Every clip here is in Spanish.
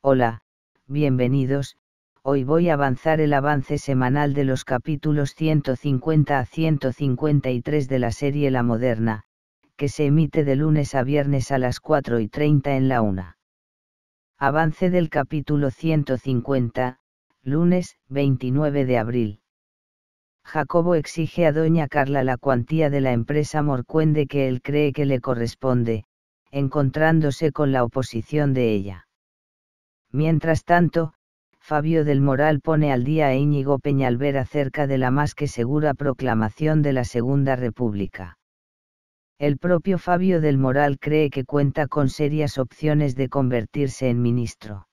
Hola, bienvenidos, hoy voy a avanzar el avance semanal de los capítulos 150 a 153 de la serie La Moderna, que se emite de lunes a viernes a las 4 y 30 en la 1. Avance del capítulo 150, lunes 29 de abril. Jacobo exige a doña Carla la cuantía de la empresa Morcuende que él cree que le corresponde, encontrándose con la oposición de ella. Mientras tanto, Fabio del Moral pone al día a Íñigo Peñalver acerca de la más que segura proclamación de la Segunda República. El propio Fabio del Moral cree que cuenta con serias opciones de convertirse en ministro.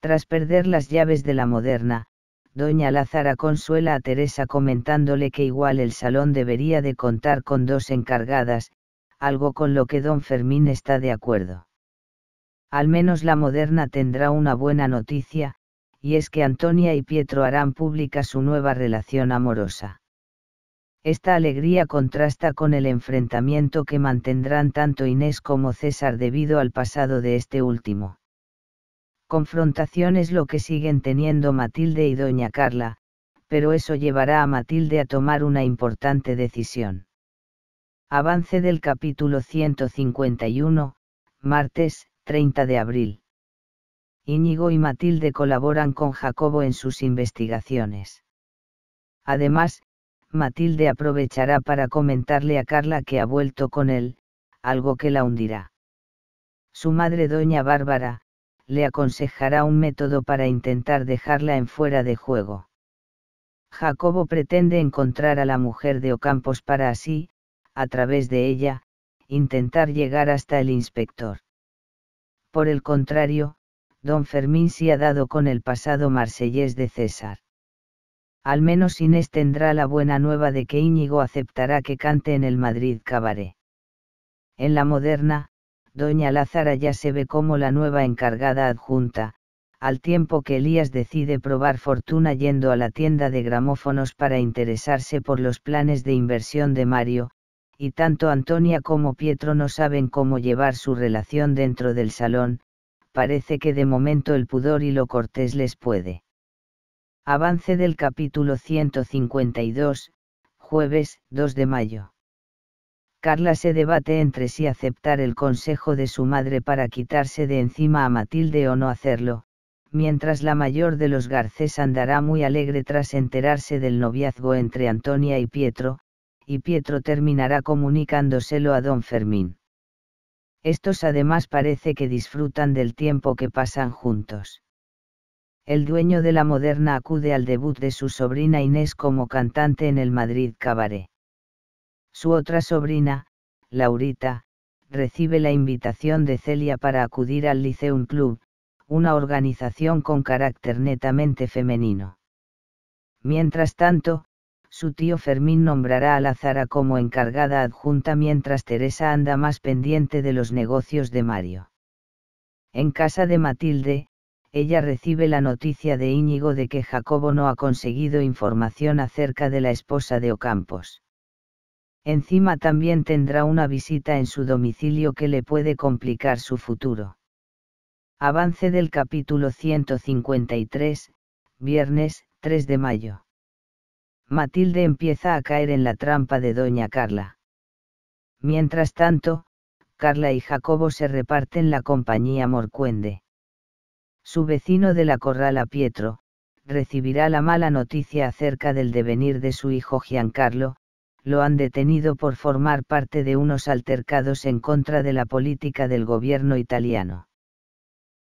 Tras perder las llaves de la moderna, doña Lázara consuela a Teresa comentándole que igual el salón debería de contar con dos encargadas, algo con lo que don Fermín está de acuerdo al menos la moderna tendrá una buena noticia, y es que Antonia y Pietro harán pública su nueva relación amorosa. Esta alegría contrasta con el enfrentamiento que mantendrán tanto Inés como César debido al pasado de este último. Confrontación es lo que siguen teniendo Matilde y Doña Carla, pero eso llevará a Matilde a tomar una importante decisión. Avance del capítulo 151, martes 30 de abril. Íñigo y Matilde colaboran con Jacobo en sus investigaciones. Además, Matilde aprovechará para comentarle a Carla que ha vuelto con él, algo que la hundirá. Su madre, doña Bárbara, le aconsejará un método para intentar dejarla en fuera de juego. Jacobo pretende encontrar a la mujer de Ocampos para así, a través de ella, intentar llegar hasta el inspector. Por el contrario, don Fermín se ha dado con el pasado marsellés de César. Al menos Inés tendrá la buena nueva de que Íñigo aceptará que cante en el Madrid Cabaret. En la moderna, doña Lázara ya se ve como la nueva encargada adjunta, al tiempo que Elías decide probar fortuna yendo a la tienda de gramófonos para interesarse por los planes de inversión de Mario, y tanto Antonia como Pietro no saben cómo llevar su relación dentro del salón, parece que de momento el pudor y lo cortés les puede. Avance del capítulo 152, jueves 2 de mayo. Carla se debate entre si sí aceptar el consejo de su madre para quitarse de encima a Matilde o no hacerlo, mientras la mayor de los Garcés andará muy alegre tras enterarse del noviazgo entre Antonia y Pietro, y Pietro terminará comunicándoselo a don Fermín. Estos además parece que disfrutan del tiempo que pasan juntos. El dueño de la moderna acude al debut de su sobrina Inés como cantante en el Madrid Cabaret. Su otra sobrina, Laurita, recibe la invitación de Celia para acudir al Liceum Club, una organización con carácter netamente femenino. Mientras tanto, su tío Fermín nombrará a Lazara como encargada adjunta mientras Teresa anda más pendiente de los negocios de Mario. En casa de Matilde, ella recibe la noticia de Íñigo de que Jacobo no ha conseguido información acerca de la esposa de Ocampos. Encima también tendrá una visita en su domicilio que le puede complicar su futuro. Avance del capítulo 153, viernes 3 de mayo. Matilde empieza a caer en la trampa de doña Carla. Mientras tanto, Carla y Jacobo se reparten la compañía Morcuende. Su vecino de la corrala Pietro, recibirá la mala noticia acerca del devenir de su hijo Giancarlo, lo han detenido por formar parte de unos altercados en contra de la política del gobierno italiano.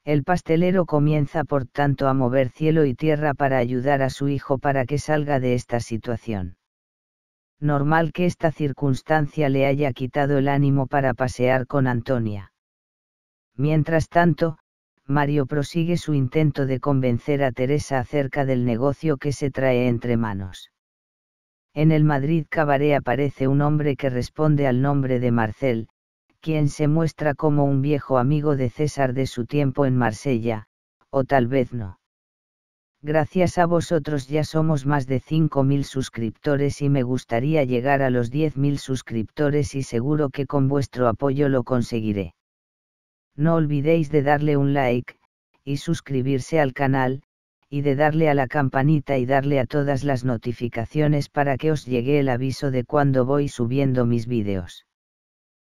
El pastelero comienza por tanto a mover cielo y tierra para ayudar a su hijo para que salga de esta situación. Normal que esta circunstancia le haya quitado el ánimo para pasear con Antonia. Mientras tanto, Mario prosigue su intento de convencer a Teresa acerca del negocio que se trae entre manos. En el Madrid Cabaret aparece un hombre que responde al nombre de Marcel, quien se muestra como un viejo amigo de César de su tiempo en Marsella, o tal vez no. Gracias a vosotros ya somos más de 5.000 suscriptores y me gustaría llegar a los 10.000 suscriptores y seguro que con vuestro apoyo lo conseguiré. No olvidéis de darle un like, y suscribirse al canal, y de darle a la campanita y darle a todas las notificaciones para que os llegue el aviso de cuando voy subiendo mis vídeos.